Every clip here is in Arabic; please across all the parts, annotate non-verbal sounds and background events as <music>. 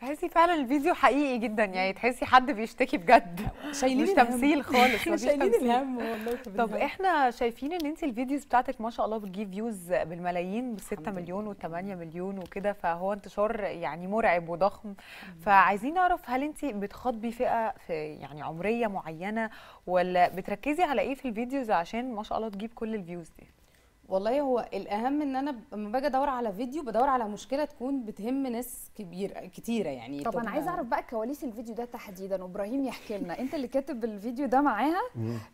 تحسي فعلا الفيديو حقيقي جدا يعني تحسي حد بيشتكي بجد شايلين مش تمثيل خالص احنا <laughs> شايلين الهم والله طب احنا شايفين ان انت الفيديوز بتاعتك ما شاء الله بتجيب فيوز بالملايين ب6 مليون و8 مليون وكده فهو انتشار يعني مرعب وضخم فعايزين نعرف هل انت بتخاطبي فئه في يعني عمريه معينه ولا بتركزي على ايه في الفيديوز عشان ما شاء الله تجيب كل الفيوز دي والله هو الاهم ان انا لما باجي ادور على فيديو بدور على مشكله تكون بتهم ناس كبيره كتيره يعني طب انا عايزه اعرف بقى كواليس الفيديو ده تحديدا وابراهيم يحكي لنا انت اللي كاتب الفيديو ده معاها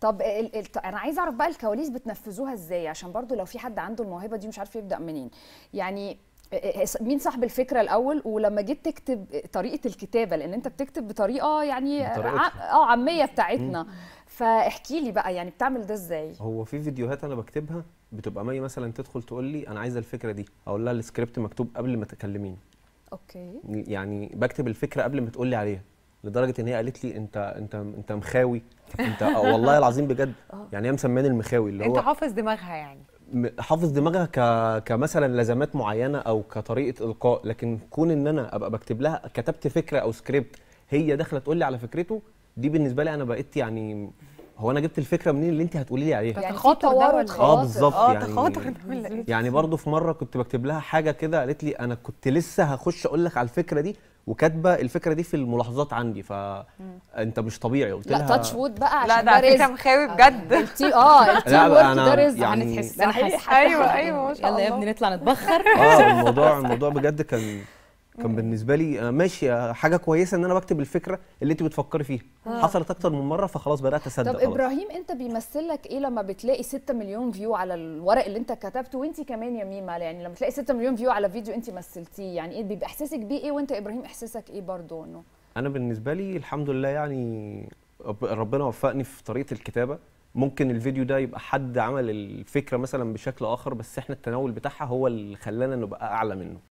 طب ال ال انا عايزه اعرف بقى الكواليس بتنفذوها ازاي عشان برضو لو في حد عنده الموهبه دي مش عارف يبدا منين يعني آه، آه، آه، مين صاحب الفكره الاول ولما جيت تكتب طريقه الكتابه لان انت بتكتب بطريقه يعني اه عاميه بتاعتنا فاحكي لي بقى يعني بتعمل ده ازاي هو في فيديوهات انا بكتبها بتبقى مي مثلا تدخل تقول لي انا عايزه الفكره دي اقول لها السكريبت مكتوب قبل ما تكلميني اوكي يعني بكتب الفكره قبل ما تقول لي عليها لدرجه ان هي قالت لي انت انت انت مخاوي انت آه، والله العظيم بجد <laughs> آه. يعني هي مسماني المخاوي اللي هو انت حافظ دماغها يعني حافظ دماغها ك... كمثلا لزمات معينه او كطريقه القاء لكن كون ان انا ابقى بكتب لها كتبت فكره او سكريبت هي داخله تقول لي على فكرته دي بالنسبه لي انا بقيت يعني هو انا جبت الفكره منين اللي انت هتقولي لي عليها يعني خاطر ده إيه؟ اه بالظبط آه يعني تخاطر إيه؟ يعني برضه في مره كنت بكتب لها حاجه كده قالت لي انا كنت لسه هخش اقول لك على الفكره دي وكاتبه الفكره دي في الملاحظات عندي فانت مش طبيعي قلت لها لا تاتش وود بقى عشان لا ده فكره مخاوي آه، بجد التي اه <laughs> التي ورك ده رزق يعني هنتحس ايوه ايوه ما شاء الله يلا يا ابني نطلع نتبخر اه الموضوع <laughs> الموضوع بجد كان كان بالنسبه لي ماشي حاجه كويسه ان انا بكتب الفكره اللي انت بتفكري فيها آه. حصلت اكتر من مره فخلاص بدات اصدق طب ابراهيم انت بيمثل لك ايه لما بتلاقي 6 مليون فيو على الورق اللي انت كتبته وانت كمان يا ميمه يعني لما تلاقي 6 مليون فيو على فيديو انت مثلتيه يعني ايه بيبقى احساسك بيه ايه وانت ابراهيم احساسك ايه برضه انه انا بالنسبه لي الحمد لله يعني ربنا وفقني في طريقه الكتابه ممكن الفيديو ده يبقى حد عمل الفكره مثلا بشكل اخر بس احنا التناول بتاعها هو اللي خلانا نبقى اعلى منه